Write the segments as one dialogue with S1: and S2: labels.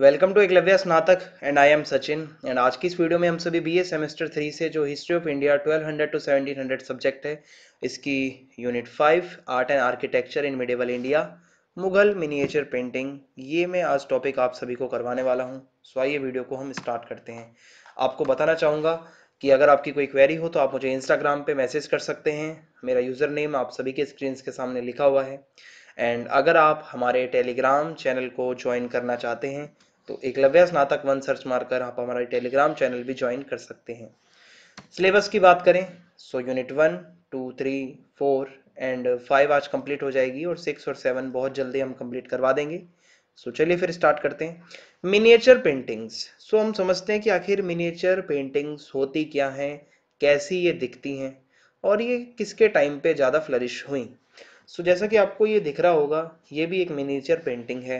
S1: Welcome to Eklavya स्नातक and I am Sachin and आज की इस वीडियो में हम सभी बीए सेमेस्टर थ्री से जो history of India 1200 two hundred subject है इसकी unit five art and architecture in medieval India Mughal miniature painting ये मैं आज टॉपिक आप सभी को करवाने वाला हूँ सो आइए वीडियो को हम स्टार्ट करते हैं आपको बताना चाहूँगा कि अगर आपकी कोई क्वेरी हो तो आप मुझे इंस्टाग्राम पर मैसेज कर सकते हैं मेरा यूज़र नेम आप सभी के स्क्रीन के सामने लिखा हुआ है एंड अगर आप हमारे टेलीग्राम चैनल को ज्वाइन करना चाहते हैं तो एकलव्य स्नातक वन सर्च मारकर आप हमारे टेलीग्राम चैनल भी ज्वाइन कर सकते हैं सिलेबस की बात करें so unit one two three four and five आज कंप्लीट हो जाएगी और सिक्स और सेवन बहुत जल्दी हम कंप्लीट करवा देंगे सो so, चलिए फिर स्टार्ट करते हैं मिनिएचर पेंटिंग्स सो हम समझते हैं कि आखिर मिनिएचर पेंटिंग्स होती क्या हैं कैसी ये दिखती हैं और ये किसके टाइम पे ज़्यादा फ्लरिश हुई सो so, जैसा कि आपको ये दिख रहा होगा ये भी एक मिनीचर पेंटिंग है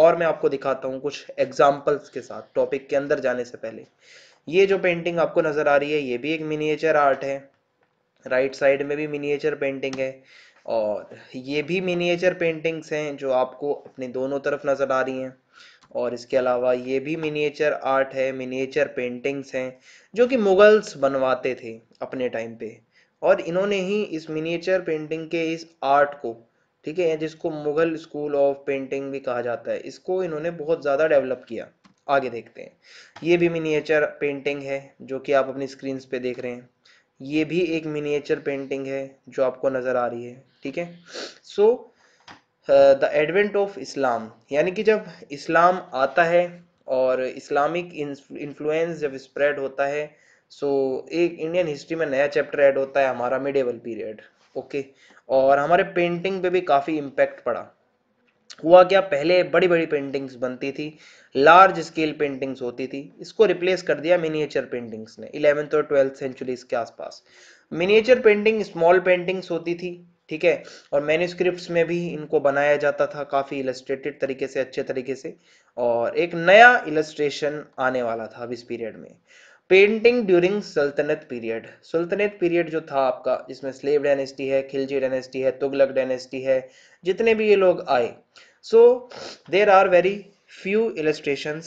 S1: और मैं आपको दिखाता हूँ कुछ एग्जाम्पल्स के साथ टॉपिक के अंदर जाने से पहले ये जो पेंटिंग आपको नज़र आ रही है ये भी एक मिनीचर आर्ट है राइट साइड में भी मिनीचर पेंटिंग है और ये भी मिनीचर पेंटिंग्स हैं जो आपको अपने दोनों तरफ नज़र आ रही हैं और इसके अलावा ये भी मिनीचर आर्ट है मिनीचर पेंटिंग्स हैं जो कि मुगल्स बनवाते थे अपने टाइम पे और इन्होंने ही इस मिनिएचर पेंटिंग के इस आर्ट को ठीक है जिसको मुगल स्कूल ऑफ पेंटिंग भी कहा जाता है इसको इन्होंने बहुत ज़्यादा डेवलप किया आगे देखते हैं ये भी मिनिएचर पेंटिंग है जो कि आप अपनी स्क्रीन पे देख रहे हैं ये भी एक मिनिएचर पेंटिंग है जो आपको नज़र आ रही है ठीक है so the advent of Islam यानी कि जब इस्लाम आता है और इस्लामिक इन्फ्लुएंस जब स्प्रेड होता है सो so, एक इंडियन हिस्ट्री में नया चैप्टर ऐड होता है हमारा मिडेवल पीरियड ओके और हमारे पेंटिंग पे भी काफ़ी इम्पैक्ट पड़ा हुआ क्या पहले बड़ी बड़ी पेंटिंग्स बनती थी लार्ज स्केल पेंटिंग्स होती थी इसको रिप्लेस कर दिया मिनिएचर पेंटिंग्स ने इलेवेंथ और ट्वेल्थ सेंचुरीज के आसपास मिनिएचर पेंटिंग स्मॉल पेंटिंग्स होती थी ठीक है और मैन्यूस्क्रिप्ट्स में भी इनको बनाया जाता था काफ़ी इलस्ट्रेटेड तरीके से अच्छे तरीके से और एक नया इलस्ट्रेशन आने वाला था अब इस पीरियड में painting during Sultanat period Sultanat period जो था आपका जिसमें स्लेव डायनेस्टी है खिलजी डायनेस्टी है तुगलक डायनेस्टी है जितने भी ये लोग आए so there are very few illustration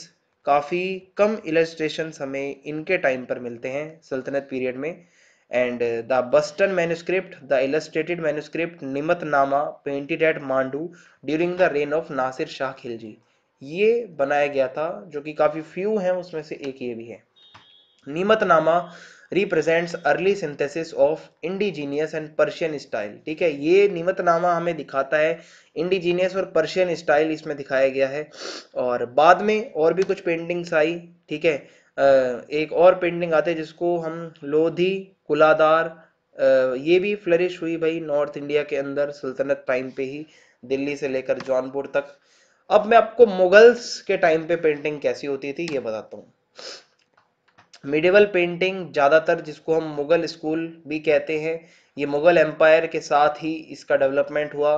S1: काफ़ी कम इलेस्ट्रेशन हमें इनके टाइम पर मिलते हैं सल्तनत पीरियड में and the Bustan manuscript the illustrated manuscript Nimat Nama painted at Mandu during the reign of Nasir Shah Khilji ये बनाया गया था जो कि काफ़ी फ्यू हैं उसमें से एक ये भी है Nimatnama represents early synthesis of indigenous and Persian style ठीक है ये नीमतनामा हमें दिखाता है इंडिजीनियस और पर्शियन स्टाइल इसमें दिखाया गया है और बाद में और भी कुछ पेंटिंग्स आई ठीक है एक और पेंटिंग आते जिसको हम लोधी कुलादार ये भी फ्लरिश हुई भाई नॉर्थ इंडिया के अंदर सुल्तनत टाइम पे ही दिल्ली से लेकर जौनपुर तक अब मैं आपको मुगल्स के टाइम पे पेंटिंग कैसी होती थी ये बताता हूँ मिडिवल पेंटिंग ज़्यादातर जिसको हम मुग़ल स्कूल भी कहते हैं ये मुग़ल एम्पायर के साथ ही इसका डेवलपमेंट हुआ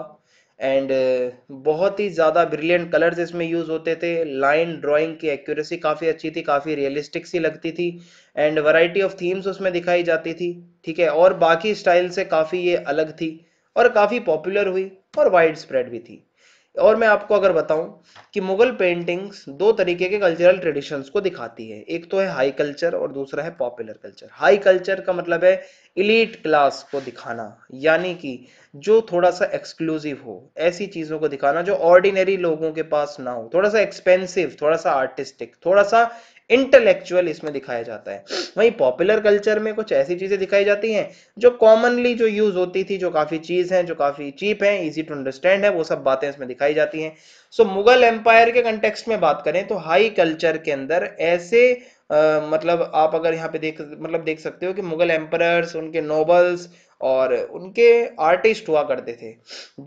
S1: एंड uh, बहुत ही ज़्यादा ब्रिलियंट कलर्स इसमें यूज़ होते थे लाइन ड्राइंग की एक्यूरेसी काफ़ी अच्छी थी काफ़ी रियलिस्टिक सी लगती थी एंड वैरायटी ऑफ थीम्स उसमें दिखाई जाती थी ठीक है और बाकी स्टाइल से काफ़ी ये अलग थी और काफ़ी पॉपुलर हुई और वाइड स्प्रेड भी थी और मैं आपको अगर बताऊं कि मुगल पेंटिंग्स दो तरीके के कल्चरल ट्रेडिशंस को दिखाती है एक तो है हाई कल्चर और दूसरा है पॉपुलर कल्चर हाई कल्चर का मतलब है इलीट क्लास को दिखाना यानी कि जो थोड़ा सा एक्सक्लूसिव हो ऐसी चीज़ों को दिखाना जो ऑर्डिनरी लोगों के पास ना हो थोड़ा सा एक्सपेंसिव थोड़ा सा आर्टिस्टिक थोड़ा सा इंटेलेक्चुअल इसमें दिखाया जाता है वहीं पॉपुलर कल्चर में कुछ ऐसी चीजें दिखाई जाती हैं जो कॉमनली जो यूज होती थी जो काफी चीज है जो काफी चीप है इजी टू अंडरस्टैंड है वो सब बातें इसमें दिखाई जाती हैं सो so, मुगल एम्पायर के कंटेक्सट में बात करें तो हाई कल्चर के अंदर ऐसे आ, मतलब आप अगर यहाँ पे देख मतलब देख सकते हो कि मुगल एम्परर्स उनके नोबल्स और उनके आर्टिस्ट हुआ करते थे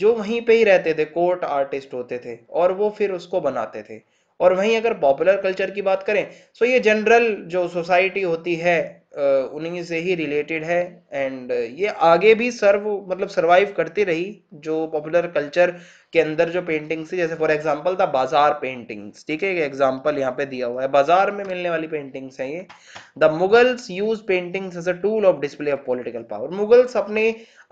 S1: जो वहीं पे ही रहते थे कोर्ट आर्टिस्ट होते थे और वो फिर उसको बनाते थे और वहीं अगर पॉपुलर कल्चर की बात करें सो ये जनरल जो सोसाइटी होती है उन्हीं से ही रिलेटेड है एंड ये आगे भी सर्व मतलब सर्वाइव करती रही जो पॉपुलर कल्चर के अंदर जो पेंटिंग्स थी जैसे for example the bazaar paintings ठीक है एग्जांपल यहाँ पे दिया हुआ है बाजार में मिलने वाली पेंटिंग्स हैं ये the Mughals use paintings as a tool of display of political power Mughals अपने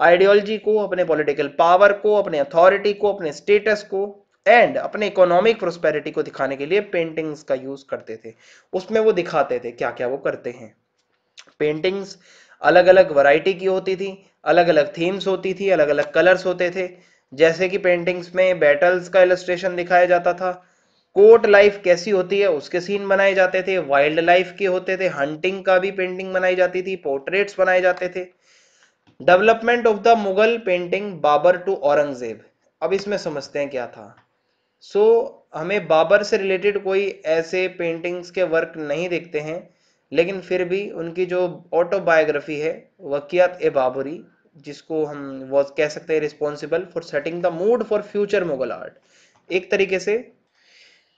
S1: आइडियोलॉजी को अपने पॉलिटिकल पावर को अपने अथॉरिटी को अपने स्टेटस को एंड अपने इकोनॉमिक प्रोस्पेरिटी को दिखाने के लिए पेंटिंग्स का यूज करते थे उसमें वो दिखाते थे क्या क्या वो करते हैं पेंटिंग्स अलग अलग वैरायटी की होती थी अलग अलग थीम्स होती थी अलग अलग कलर्स होते थे जैसे कि पेंटिंग्स में बैटल्स का इलस्ट्रेशन दिखाया जाता था कोर्ट लाइफ कैसी होती है उसके सीन बनाए जाते थे वाइल्ड लाइफ के होते थे हंटिंग का भी पेंटिंग बनाई जाती थी पोर्ट्रेट्स बनाए जाते थे development of the Mughal painting Babur to Aurangzeb अब इसमें समझते हैं क्या था सो so, हमें बाबर से रिलेटेड कोई ऐसे पेंटिंग्स के वर्क नहीं देखते हैं लेकिन फिर भी उनकी जो ऑटोबायोग्राफी है वकीयत ए बाबरी जिसको हम वॉज कह सकते हैं responsible for setting the mood for future Mughal art एक तरीके से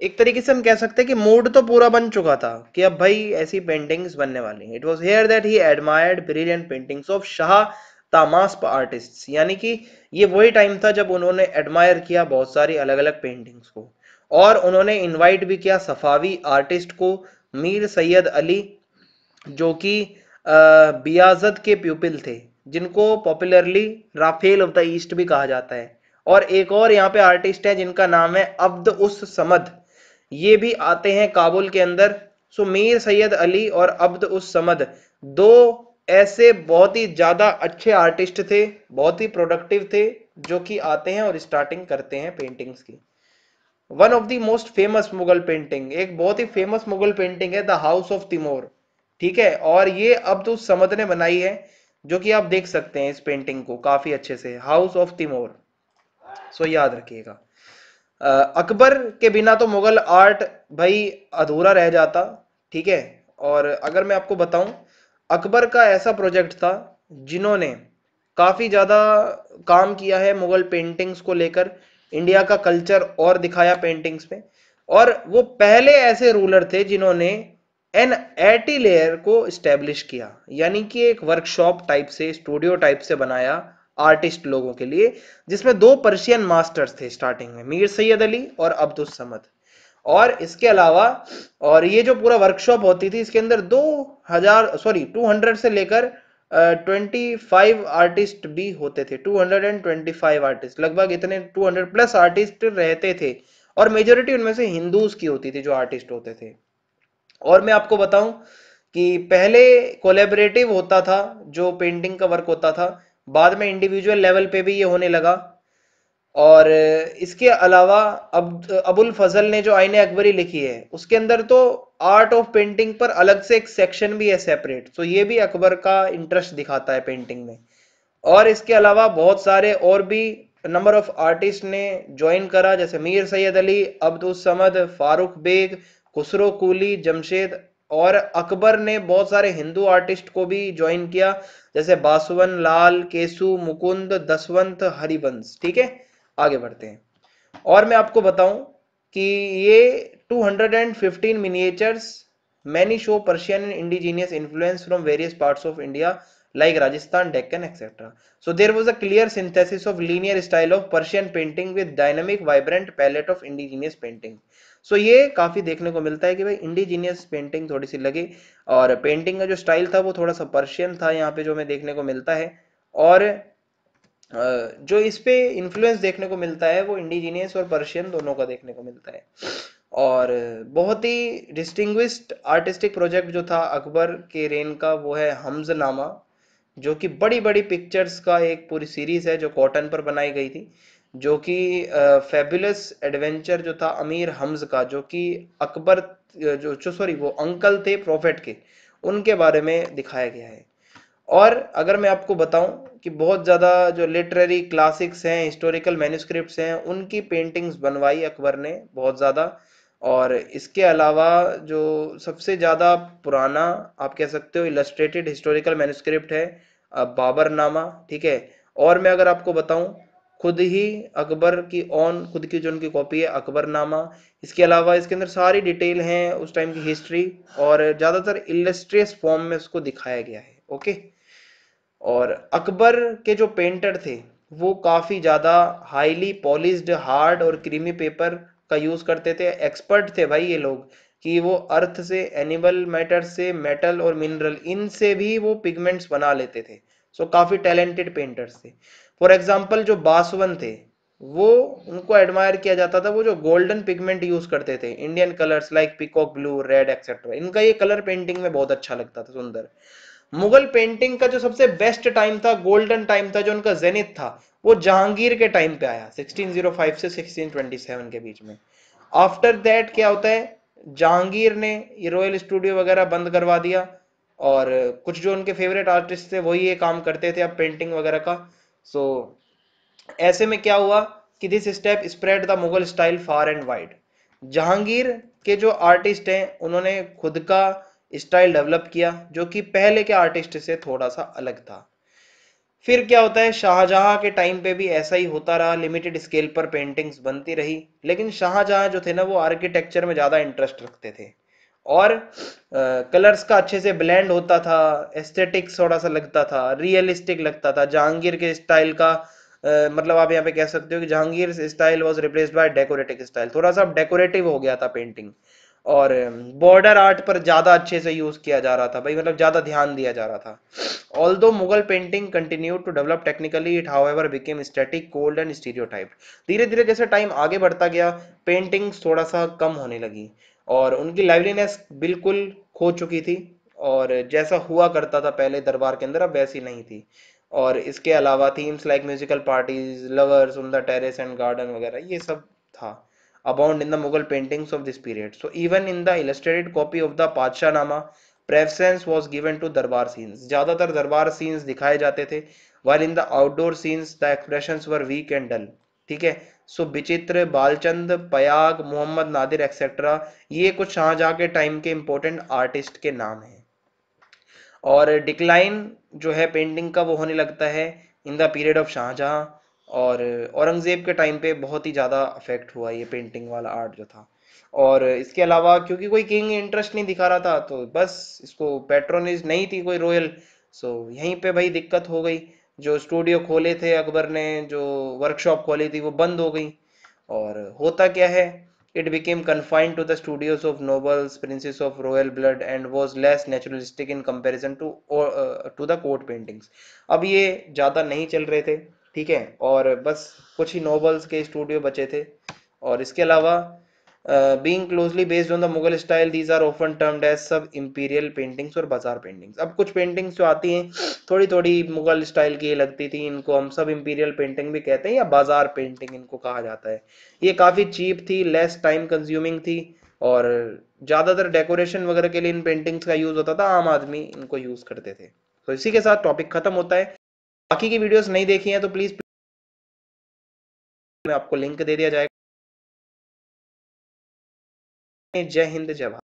S1: एक तरीके से हम कह सकते हैं कि मूड तो पूरा बन चुका था कि अब भाई ऐसी पेंटिंग्स बनने वाली it was here that he admired brilliant paintings of Shah Tahmasp artists यानी कि ये वही टाइम था जब उन्होंने एडमायर किया बहुत सारी अलग अलग पेंटिंग्स को और उन्होंने इनवाइट भी किया सफावी आर्टिस्ट को मीर सैयद अली जो कि बियाजत के प्यूपिल थे जिनको popularly Raphael of the East भी कहा जाता है और एक और यहाँ पे आर्टिस्ट है जिनका नाम है अब्द उस समद ये भी आते हैं काबुल के अंदर सो मीर सैयद अली और अब्द उस समद दो ऐसे बहुत ही ज़्यादा अच्छे आर्टिस्ट थे बहुत ही प्रोडक्टिव थे जो कि आते हैं और स्टार्टिंग करते हैं पेंटिंग्स की one of the most famous Mughal painting एक बहुत ही फेमस मुगल पेंटिंग है द हाउस ऑफ तिमोर ठीक है और ये अब तो समद ने बनाई है जो कि आप देख सकते हैं इस पेंटिंग को काफी अच्छे से हाउस ऑफ तिमोर सो याद रखिएगा अकबर के बिना तो मुगल आर्ट भाई अधूरा रह जाता ठीक है और अगर मैं आपको बताऊं अकबर का ऐसा प्रोजेक्ट था जिन्होंने काफ़ी ज़्यादा काम किया है मुग़ल पेंटिंग्स को लेकर इंडिया का कल्चर और दिखाया पेंटिंग्स में और वो पहले ऐसे रूलर थे जिन्होंने एन एटी लेयर को इस्टेब्लिश किया यानी कि एक वर्कशॉप टाइप से स्टूडियो टाइप से बनाया आर्टिस्ट लोगों के लिए जिसमें दो पर्शियन मास्टर्स थे स्टार्टिंग में मीर सैयद अली और अब्दुल समद और इसके अलावा और ये जो पूरा वर्कशॉप होती थी इसके अंदर दो हजार सॉरी 200 से लेकर ट्वेंटी फाइव आर्टिस्ट भी होते थे two hundred and twenty five artist लगभग इतने टू हंड्रेड प्लस आर्टिस्ट रहते थे और मेजोरिटी उनमें से हिंदूज की होती थी जो आर्टिस्ट होते थे और मैं आपको बताऊं कि पहले कोलेबरेटिव होता था जो पेंटिंग का वर्क होता था बाद में इंडिविजुअल लेवल पे भी ये होने लगा और इसके अलावा अब अबुल फजल ने जो आईने अकबरी लिखी है उसके अंदर तो आर्ट ऑफ पेंटिंग पर अलग से एक सेक्शन भी है सेपरेट तो ये भी अकबर का इंटरेस्ट दिखाता है पेंटिंग में और इसके अलावा बहुत सारे और भी नंबर ऑफ आर्टिस्ट ने ज्वाइन करा जैसे मीर सैयद अली समद फारूक बेग खुसरो कूली जमशेद और अकबर ने बहुत सारे हिंदू आर्टिस्ट को भी ज्वाइन किया जैसे बासवन लाल केसु मुकुंद दसवंत हरिवंश ठीक है आगे बढ़ते हैं और मैं आपको बताऊं कि ये 215 miniatures many show Persian and indigenous influence from various parts of India like Rajasthan Deccan etcetera so there was a clear synthesis of linear style of Persian painting with dynamic vibrant palette of indigenous painting so ये काफ़ी देखने को मिलता है कि भाई indigenous painting थोड़ी सी लगी और पेंटिंग का जो स्टाइल था वो थोड़ा सा पर्शियन था यहाँ पे जो हमें देखने को मिलता है और जो इस पे इन्फ्लुएंस देखने को मिलता है वो इंडिजीनियस और पर्शियन दोनों का देखने को मिलता है और बहुत ही डिस्टिंग आर्टिस्टिक प्रोजेक्ट जो था अकबर के रेन का वो है हमजनामा जो कि बड़ी बड़ी पिक्चर्स का एक पूरी सीरीज है जो कॉटन पर बनाई गई थी जो कि फेबुलस एडवेंचर जो था अमीर हमज का जो कि अकबर जो सॉरी वो अंकल थे प्रोफेट के उनके बारे में दिखाया गया है और अगर मैं आपको बताऊं कि बहुत ज़्यादा जो लिटरेरी क्लासिक्स हैं हिस्टोरिकल मैन्यूस्क्रिप्ट्स हैं उनकी पेंटिंग्स बनवाई अकबर ने बहुत ज़्यादा और इसके अलावा जो सबसे ज़्यादा पुराना आप कह सकते हो इलस्ट्रेटेड हिस्टोरिकल मैन्यूस्क्रिप्ट है बाबरनामा ठीक है और मैं अगर आपको बताऊं खुद ही अकबर की ऑन खुद की जो उनकी कॉपी है अकबरनामा इसके अलावा इसके अंदर सारी डिटेल हैं उस टाइम की हिस्ट्री और ज़्यादातर इलस्ट्रियस फॉर्म में उसको दिखाया गया है ओके और अकबर के जो पेंटर थे वो काफ़ी ज़्यादा हाईली पॉलिश्ड हार्ड और क्रीमी पेपर का यूज़ करते थे एक्सपर्ट थे भाई ये लोग कि वो अर्थ से एनिमल मैटर से मेटल और मिनरल इनसे भी वो पिगमेंट्स बना लेते थे सो so, काफ़ी टैलेंटेड पेंटर्स थे फॉर एग्जाम्पल जो बासवन थे वो उनको एडमायर किया जाता था वो जो गोल्डन पिगमेंट यूज़ करते थे Indian colours like peacock blue red etcetera इनका ये कलर पेंटिंग में बहुत अच्छा लगता था सुंदर मुगल पेंटिंग का जो सबसे बेस्ट टाइम था गोल्डन टाइम था जो उनका जेनिथ था वो जहांगीर के टाइम पे आया 1605 से 1627 के बीच में आफ्टर दैट क्या होता है जहांगीर ने ये रॉयल स्टूडियो वगैरह बंद करवा दिया और कुछ जो उनके फेवरेट आर्टिस्ट थे वही ये काम करते थे अब पेंटिंग वगैरह का सो so, ऐसे में क्या हुआ कि this step spread the Mughal style far and wide Jahangir के जो आर्टिस्ट हैं उन्होंने खुद का स्टाइल डेवलप किया जो कि पहले के आर्टिस्ट से थोड़ा सा अलग था फिर क्या होता है शाहजहां के टाइम पे भी ऐसा ही होता रहा लिमिटेड स्केल पर पेंटिंग्स बनती रही लेकिन शाहजहां जो थे ना वो आर्किटेक्चर में ज़्यादा इंटरेस्ट रखते थे और आ, कलर्स का अच्छे से ब्लेंड होता था एस्थेटिक्स थोड़ा सा लगता था रियलिस्टिक लगता था जहांगीर के स्टाइल का आ, मतलब आप यहाँ पे कह सकते हो कि Jahangir style was replace by decorative style थोड़ा सा डेकोरेटिव हो गया था पेंटिंग और बॉर्डर um, आर्ट पर ज़्यादा अच्छे से यूज़ किया जा रहा था भाई मतलब ज़्यादा ध्यान दिया जा रहा था although Mughal painting continue to develop technically it however became static cold and stereo धीरे धीरे जैसे टाइम आगे बढ़ता गया पेंटिंग्स थोड़ा सा कम होने लगी और उनकी लाइवलीनेस बिल्कुल खो चुकी थी और जैसा हुआ करता था पहले दरबार के अंदर अब वैसी नहीं थी और इसके अलावा themes like musical parties lovers on the terrace and garden वगैरह ये सब था abound in the Mughal paintings of this period. So even in the illustrated copy of the Padshanama, preference was given to darbar scenes. ज़्यादातर दरबार scenes दिखाए जाते थे while in the outdoor scenes the expressions were weak and dull. ठीक है so Bichitr Balchand Payag Mohammad Nadir etcetera ये कुछ शाहजहाँ के टाइम के इंपॉर्टेंट आर्टिस्ट के नाम हैं और डिक्लाइन जो है पेंटिंग का वो होने लगता है in the period of Shahjahan और औरंगज़ेब के टाइम पे बहुत ही ज़्यादा अफेक्ट हुआ ये पेंटिंग वाला आर्ट जो था और इसके अलावा क्योंकि कोई किंग इंटरेस्ट नहीं दिखा रहा था तो बस इसको पेट्रोनेज नहीं थी कोई रॉयल सो यहीं पे भाई दिक्कत हो गई जो स्टूडियो खोले थे अकबर ने जो वर्कशॉप खोली थी वो बंद हो गई और होता क्या है it became confined to the studios of nobles princes of royal blood and was less naturalistic in comparison to to the court paintings अब ये ज़्यादा नहीं चल रहे थे ठीक है और बस कुछ ही नॉवल्स के स्टूडियो बचे थे और इसके अलावा being closely based on the Mughal style these are often termed as sub imperial paintings और बाजार पेंटिंग्स अब कुछ पेंटिंग्स जो आती हैं थोड़ी थोड़ी मुगल स्टाइल की लगती थी इनको हम सब इम्पीरियल पेंटिंग भी कहते हैं या बाजार पेंटिंग इनको कहा जाता है ये काफ़ी चीप थी लेस टाइम कंज्यूमिंग थी और ज़्यादातर डेकोरेशन वगैरह के लिए इन पेंटिंग्स का यूज़ होता था आम आदमी इनको यूज़ करते थे तो इसी के साथ टॉपिक ख़त्म होता है बाकी की वीडियोस नहीं देखी हैं तो प्लीज में आपको लिंक दे दिया जाएगा जय हिंद जय भारत